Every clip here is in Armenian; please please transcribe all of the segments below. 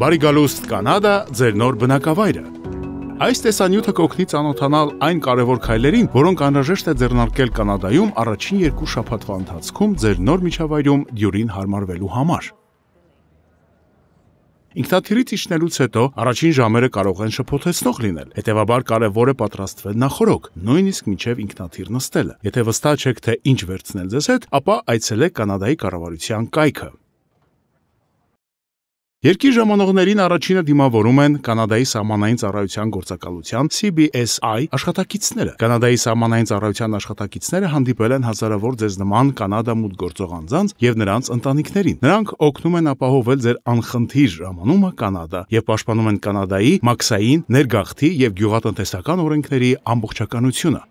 Բարի գալուստ Կանադա, ձեր նոր բնակավայրը։ Այս տեսանյութը կօգնի ճանոթանալ այն կարևոր քայլերին, որոնք անհրաժեշտ է ձեռնարկել Կանադայում առաջին երկու շաբաթվա ընթացքում ձեր նոր միջավայրում դյուրին հարմարվելու համար։ Ինքնաթիռից իջնելուց հետո առաջին ժամերը կարող են շփոթեցնող լինել։ Հետևաբար կարևոր է պատրաստվել նախորոք, նույնիսկ մինչև ինքնաթիռ նստելը։ Եթե վստահ չեք, թե ինչ վերցնել ձեզ հետ, ապա այցելեք Կանադայի կառավարության կայքը։ Երկի ժամանողներին առաջինը դիմավորում են Կանադայի սահմանային ծառայության գործակալության CBSI աշխատակիցները։ Կանադայի սահմանային ծառայության աշխատակիցները հանդիպել են հազարավոր ձեզ նման Կանադա մուտք գործող անձանց եւ նրանց ընտանիքներին։ Նրանք օգնում են ապահովել ձեր անխնդիր ժամանումը Կանադա եւ պաշտպանում են Կանադայի մաքսային, ներգաղթի եւ գյուղատնտեսական օրենքների ամբողջականությունը։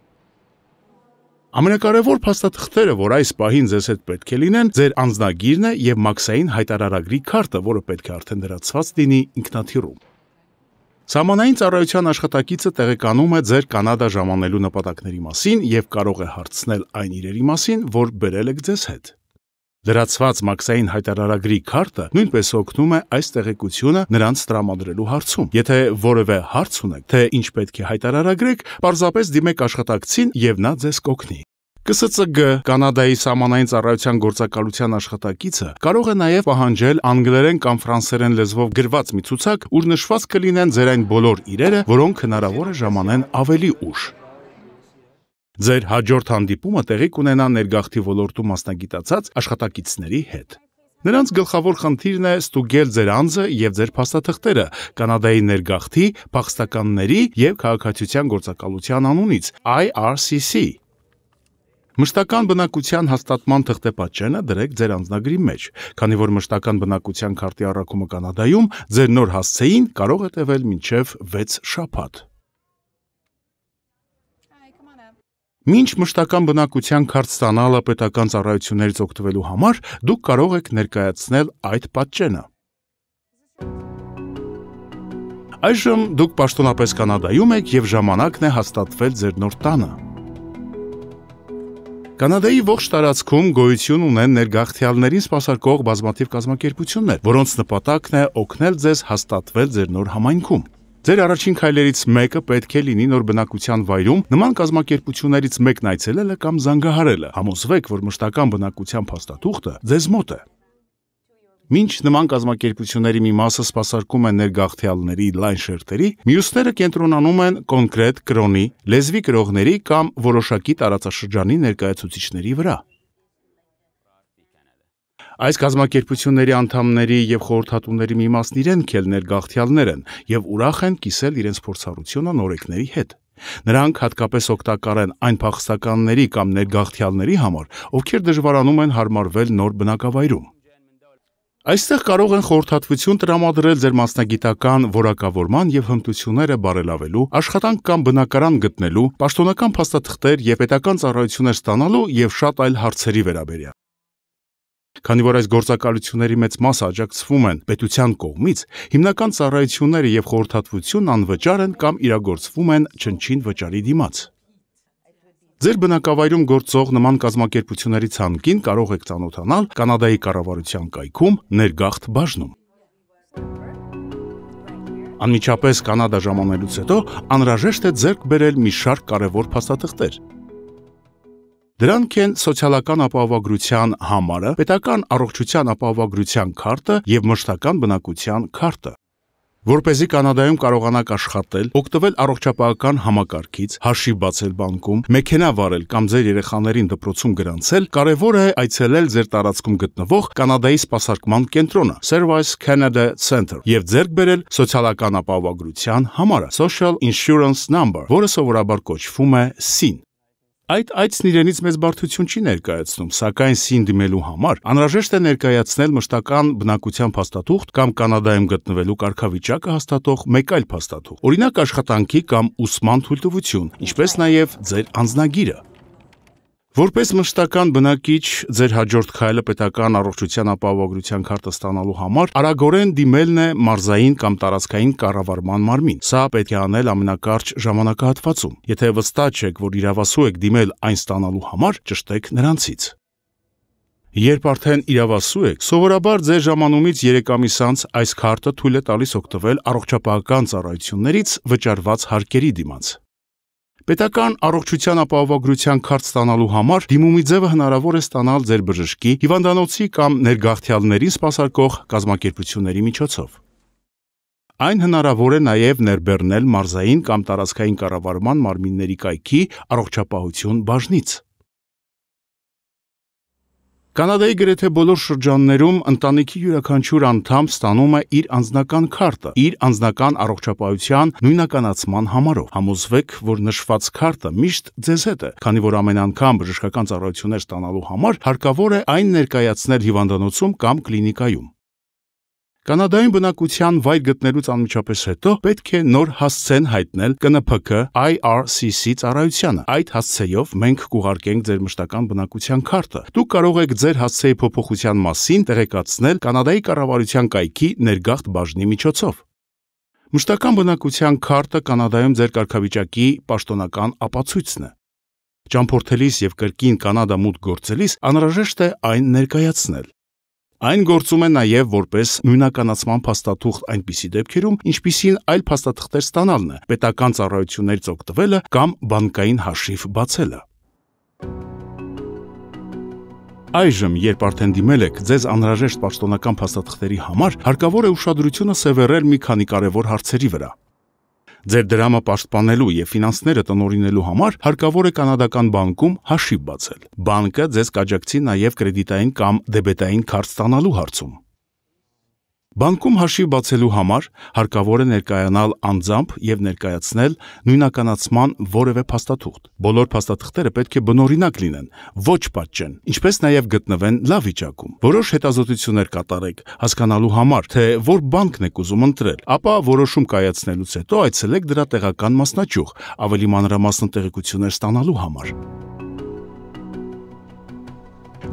Ամենակարևոր փաստաթղթերը, որ այս պահին ձեզ հետ պետք է լինեն, ձեր անձնագիրն է եւ մաքսային հայտարարագրի քարտը, որը պետք է արդեն դրացված լինի ինքնաթիռում։ Սամանային ծառայության աշխատակիցը տեղեկանում է ձեր Կանադա ժամանելու նպատակների մասին եւ կարող է հարցնել այն իրերի մասին, որ բերել եք ձեզ հետ։ Լրացված մաքսային հայտարարագրի քարտը նույնպես օգնում է այս տեղեկությունը նրանց տրամադրելու հարցում։ Եթե որևէ հարց ունեք, թե ինչ պետք է հայտարարագրեք, պարզապես դիմեք աշխատակցին եւ նա ձեզ կօգնի։ ԿՍՑԳ Կանադայի սահմանային ծառայության գործակալության աշխատակիցը կարող է նաև պահանջել անգլերեն կամ ֆրանսերեն լեզվով գրված մի ցուցակ, ուր նշված կլինեն ձեր այն բոլոր իրերը, որոնք հնարավոր է ժամանեն ավելի ուշ։ Ձեր հաջորդ հանդիպումը տեղի կունենա ներգաղթի ոլորտում մասնագիտացած աշխատակիցների հետ։ Նրանց գլխավոր խնդիրն է ստուգել ձեր անձը եւ ձեր փաստաթղթերը Կանադայի ներգաղթի, փախստականների եւ քաղաքացիության գործակալության անունից IRCC։ Մշտական բնակության հաստատման թղթեպաճենը դրեք ձեր անձնագրի մեջ, քանի որ մշտական բնակության քարտի առաքումը Կանադայում ձեր նոր հասցեին կարող է տևել մինչև 6 շաբաթ։ Մինչ մշտական բնակության քարտ ստանալը պետական ծառայություններից օգտվելու համար դուք կարող եք ներկայացնել այդ պատճենը։ Այժմ դուք պաշտոնապես Կանադայում եք եւ ժամանակն է հաստատվել ձեր նոր տանը։ Կանադայի ողջ տարածքում գոյություն ունեն ներգաղթյալներին սպասարկող բազմաթիվ կազմակերպություններ, որոնց նպատակն է օգնել ձեզ հաստատվել ձեր նոր համայնքում։ Ձեր առաջին քայլերից մեկը պետք է լինի նոր բնակության վայրում նման կազմակերպություններից մեկն այցելելը կամ զանգահարելը։ Համոզվեք, որ մշտական բնակության փաստաթուղթը ձեզ մոտ է։ Մինչ նման կազմակերպությունների մի մասը սпасարկում են ներգաղթյալների լայն շերտերի, մյուսները կենտրոնանում են կոնկրետ կրոնի, լեզվի գրողների կամ որոշակի տարածաշրջանի ներկայացուցիչների վրա։ Այս կազմակերպությունների անդամների եւ խորհրդատուների մի մասն իրենք էլ ներգաղթյալներ են եւ ուրախ են կիսել իրենց փորձառությունը նորեկների հետ։ Նրանք հատկապես օգտակար են այն փախստականների կամ ներգաղթյալների համար, ովքեր դժվարանում են հարմարվել նոր բնակավայրում։ Այստեղ կարող են խորհրդատվություն տրամադրել ձեր մասնագիտական որակավորման եւ հմտությունները բարելավելու, աշխատանք կամ բնակարան գտնելու, պաշտոնական փաստաթղթեր եւ պետական ծառայություններ ստանալու եւ շատ այլ հարցերի վերաբերյալ։ Քանի որ այս գործակալությունների մեծ մասը աջակցվում են պետության կողմից, հիմնական ծառայությունները եւ խորհրդատվությունն անվճար են կամ իրագործվում են չնչին վճարի դիմաց։ Ձեր բնակավայրում գործող նման կազմակերպությունների ցանկին կարող եք ճանոթանալ Կանադայի կառավարության կայքում ներգաղթ բաժնում։ Անմիջապես Կանադա ժամանելուց հետո անհրաժեշտ է ձեռք բերել մի շարք կարևոր փաստաթղթեր։ Դրանք են սոցիալական ապահովագրության համարը, պետական առողջության ապահովագրության քարտը եւ մշտական բնակության քարտը։ Որ เป զի Կանադայում կարողանաք աշխատել, օգտվել առողջապահական համակարգից, հաշիվ բացել բանկում, մեքենա վարել կամ ձեր երեխաներին դպրոցում գրանցել, կարևոր է այցելել ձեր տարածքում գտնվող Կանադայի սպասարկման կենտրոնը Service Canada Center եւ ձեռք բերել սոցիալական ապահովագրության համարը Social Insurance Number, որը սովորաբար կոչվում է SIN։ Այդ այցն իրենից մեծ բարդություն չի ներկայացնում, սակայն սին դիմելու համար անհրաժեշտ է ներկայացնել մշտական բնակության փաստաթուղթ կամ Կանադայում գտնվելու կարգավիճակը հաստատող մեկ այլ փաստաթուղթ։ Օրինակ աշխատանքի կամ ուսման թույլտվություն, ինչպես նաև ձեր անձնագիրը։ Որպես մշտական բնակիչ ձեր հաջորդ քայլը պետական առողջության ապահովագրության քարտը ստանալու համար արագորեն դիմելն է մարզային կամ տարածքային կառավարման մարմին։ Սա պետք է անել ամենակարճ ժամանակահատվածում։ Եթե վստահ չեք, որ իրավասու եք դիմել այն ստանալու համար, ճշտեք նրանցից։ Երբ արդեն իրավասու եք, սովորաբար ձեր ժամանումից 3 ամիս անց այս քարտը թույլ է տալիս օգտվել առողջապահական ծառայություններից վճարված հարկերի դիմաց։ Պետական առողջության ապահովագրության քարտ ստանալու համար դիմումի ձևը հնարավոր է ստանալ ձեր բժշկի, հիվանդանոցի կամ ներգաղթյալներին սպասարկող կազմակերպությունների միջոցով։ Այն հնարավոր է նաև ներբեռնել մարզային կամ տարածքային կառավարման մարմինների կայքի առողջապահություն բաժնից։ Կանադայի գրեթե բոլոր շրջաններում ընտանիքի յուրաքանչյուր անդամ ստանում է իր անձնական քարտը, իր անձնական առողջապահության նույնականացման համարով։ Համոզվեք, որ նշված քարտը միշտ ձեզ հետ է, քանի որ ամեն անգամ բժշկական ծառայություններ ստանալու համար հարկավոր է այն ներկայացնել հիվանդանոցում կամ կլինիկայում։ Կանադայում բնակության վայր գտնելուց անմիջապես հետո պետք է նոր հասցեն հայտնել ԿՆՓԿ IRCC ծառայությանը։ Այդ հասցեով մենք կուղարկենք ձեր մշտական բնակության քարտը։ Դուք կարող եք ձեր հասցեի փոփոխության մասին տեղեկացնել Կանադայի կառավարության կայքի ներգաղթ բաժնի միջոցով։ Մշտական բնակության քարտը Կանադայում ձեր կարգավիճակի պաշտոնական ապացույցն է։ Ճամփորդելիս եւ կրկին Կանադա մուտք գործելիս անհրաժեշտ է այն ներկայացնել։ Այն գործում է նաև որպես նույնականացման փաստաթուղթ այնպիսի դեպքերում, ինչպիսին այլ փաստաթղթեր ստանալն է, պետական ծառայություններից օգտվելը կամ բանկային հաշիվ բացելը։ Այժմ, երբ արդեն դիմել եք ձեզ անհրաժեշտ պաշտոնական փաստաթղթերի համար, հարկավոր է ուշադրությունը սևեռել մի քանի կարևոր հարցերի վրա։ Ձեր դրամը պաշտպանելու եւ ֆինանսները տնօրինելու համար հարկավոր է կանադական բանկում հաշիվ բացել։ Բանկը ձեզ կաջակցի նաեւ կրեդիտային կամ դեբետային քարտ ստանալու հարցում։ Բանկում հաշիվ բացելու համար հարկավոր է ներկայանալ անձամբ եւ ներկայացնել նույնականացման որևէ փաստաթուղթ։ Բոլոր փաստաթղթերը պետք է բնօրինակ լինեն, ոչ պատճեն, ինչպես նաեւ գտնվեն լավ վիճակում։ Որոշ հետազոտություններ կատարեք հասկանալու համար, թե որ բանկն եք ուզում ընտրել, ապա որոշում կայացնելուց հետո այցելեք դրա տեղական մասնաճյուղ, ավելի մանրամասն տեղեկություններ ստանալու համար։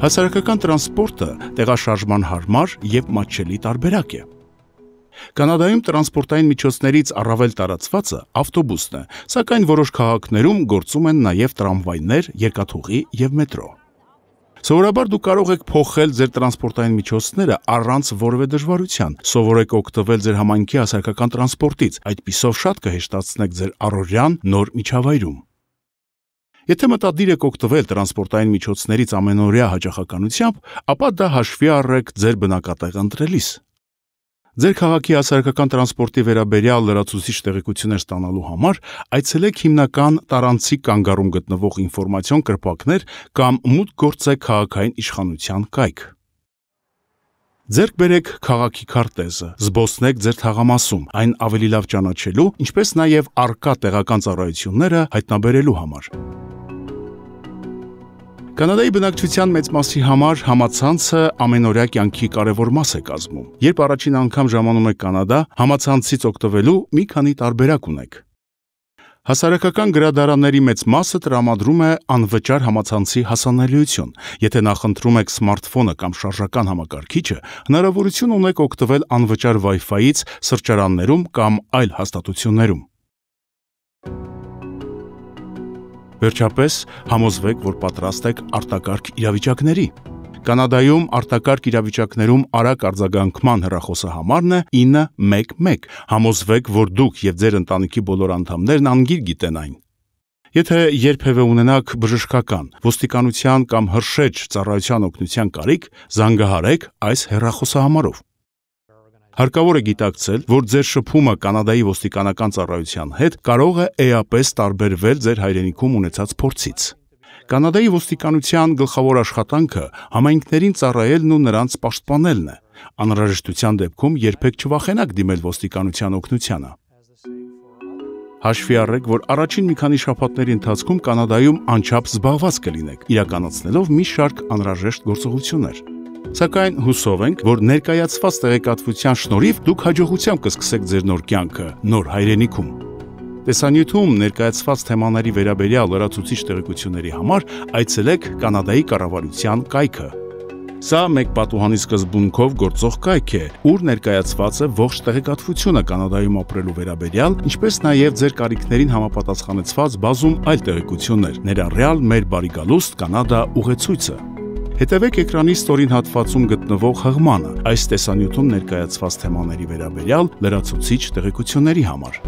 Հասարակական տրանսպորտը տեղաշարժման հարմար եւ մատչելի տարբերակ է։ Կանադայում տրանսպորտային միջոցներից առավել տարածվածը ավտոբուսն է, սակայն որոշ քաղաքներում գործում են նաև տրամվայներ, երկաթուղի եւ մետրո։ Սովորաբար դուք կարող եք փոխել ձեր տրանսպորտային միջոցները առանց որևէ դժվարության։ Սովորեք օգտվել ձեր համայնքի հասարակական տրանսպորտից, այդ պիսով շատ կհեշտացնեք ձեր առօրյան նոր միջավայրում։ Եթե մտադիր եք օգտվել տրանսպորտային միջոցներից ամենօրյա հաճախականությամբ, ապա դա հաշվի առեք ձեր բնակատեղ ընտրելիս։ Ձեր քաղաքի հասարակական տրանսպորտի վերաբերյալ լրացուցիչ տեղեկություններ ստանալու համար այցելեք հիմնական տարանցի կանգառում գտնվող ինֆորմացիոն կրպակներ կամ մուտք գործեք քաղաքային իշխանության կայք։ Ձերք բերեք քաղաքի քարտեզը, զբոսնեք ձեր թաղամասում, այն ավելի լավ ճանաչելու, ինչպես նաև արկա տեղական ծառայությունները հայտնաբերելու համար։ Կանադայի բնակչության մեծ մասի համար համացանցը ամենօրյա կյանքի կարևոր մաս է կազմում։ Երբ առաջին անգամ ժամանում եք Կանադա, համացանցից օգտվելու մի քանի տարբերակ ունեք։ Հասարակական գրադարանների մեծ մասը տրամադրում է անվճար համացանցի հասանելիություն։ Եթե նախընտրում եք սմարթֆոնը կամ շարժական համակարգիչը, հնարավորություն ունեք օգտվել անվճար Wi-Fi-ից սրճարաններում կամ այլ հաստատություններում։ Վերջապես համոզվեք, որ պատրաստ եք արտակարգ իրավիճակների։ Կանադայում արտակարգ իրավիճակներում արագ արձագանքման հեռախոսահամարն է 911։ Համոզվեք, որ դուք եւ ձեր ընտանիքի բոլոր անդամներն անգիր գիտեն այն։ Եթե երբևէ ունենաք բժշկական, ոստիկանության կամ հրշեջ ծառայության օգնության կարիք, զանգահարեք այս հեռախոսահամարով 911 Հարկավոր է գիտակցել, որ ձեր շփումը Կանադայի ոստիկանական ծառայության հետ կարող է էապես տարբերվել ձեր հայրենիքում ունեցած փորձից։ Կանադայի ոստիկանության գլխավոր աշխատանքը համայնքներին ծառայելն ու նրանց պաշտպանելն է։ Անհրաժեշտության դեպքում երբեք չվախենակ դիմել ոստիկանության օգնությանը։ Հաշվի առեք, որ առաջին մի քանի շաբաթների ընթացքում Կանադայում անչափ զբաղված կլինեք, իրականացնելով մի շարք անհրաժեշտ գործողություններ։ Սակայն հուսով ենք, որ ներկայացված տեղեկատվության շնորհիվ դուք հաջողությամբ կսկսեք ձեր նոր կյանքը նոր հայրենիքում։ Տեսանյութում ներկայացված թեմաների վերաբերյալ լրացուցիչ տեղեկությունների համար այցելեք Կանադայի կառավարության կայքը Սա մեկ պատուհանի սկզբունքով գործող կայք է, ուր ներկայացված է ողջ տեղեկատվությունը Կանադայում ապրելու վերաբերյալ, ինչպես նաև ձեր կարիքներին համապատասխանեցված բազում այլ տեղեկություններ, ներառյալ մեր բարի գալուստ Կանադա ուղեցույցը։ Հետևեք էկրանի ստորին հատվածում գտնվող հղմանը այս տեսանյութում ներկայացված թեմաների վերաբերյալ լրացուցիչ տեղեկությունների համար։